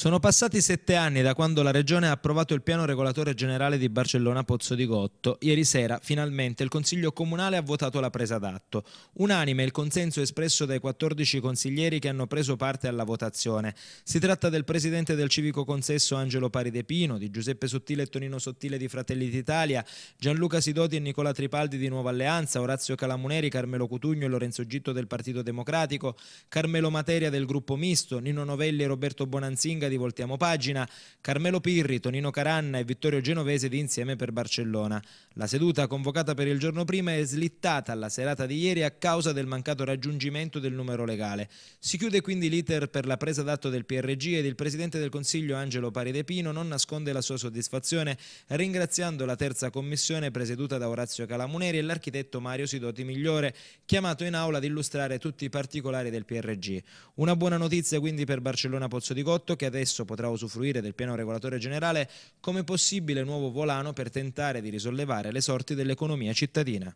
Sono passati sette anni da quando la Regione ha approvato il piano regolatore generale di Barcellona Pozzo di Gotto. Ieri sera, finalmente, il Consiglio Comunale ha votato la presa d'atto. Unanime il consenso espresso dai 14 consiglieri che hanno preso parte alla votazione. Si tratta del presidente del civico consesso Angelo Pari De Pino, di Giuseppe Sottile e Tonino Sottile di Fratelli d'Italia, Gianluca Sidoti e Nicola Tripaldi di Nuova Alleanza, Orazio Calamuneri, Carmelo Cutugno e Lorenzo Gitto del Partito Democratico, Carmelo Materia del Gruppo Misto, Nino Novelli e Roberto Bonanzinga di Voltiamo Pagina, Carmelo Pirri, Tonino Caranna e Vittorio Genovese di Insieme per Barcellona. La seduta convocata per il giorno prima è slittata alla serata di ieri a causa del mancato raggiungimento del numero legale. Si chiude quindi l'iter per la presa d'atto del PRG ed il Presidente del Consiglio Angelo Paride Pino non nasconde la sua soddisfazione ringraziando la terza commissione presieduta da Orazio Calamuneri e l'architetto Mario Sidoti Migliore chiamato in aula ad illustrare tutti i particolari del PRG. Una buona notizia quindi per Barcellona Pozzo di Cotto che adesso stesso potrà usufruire del piano regolatore generale come possibile nuovo volano per tentare di risollevare le sorti dell'economia cittadina.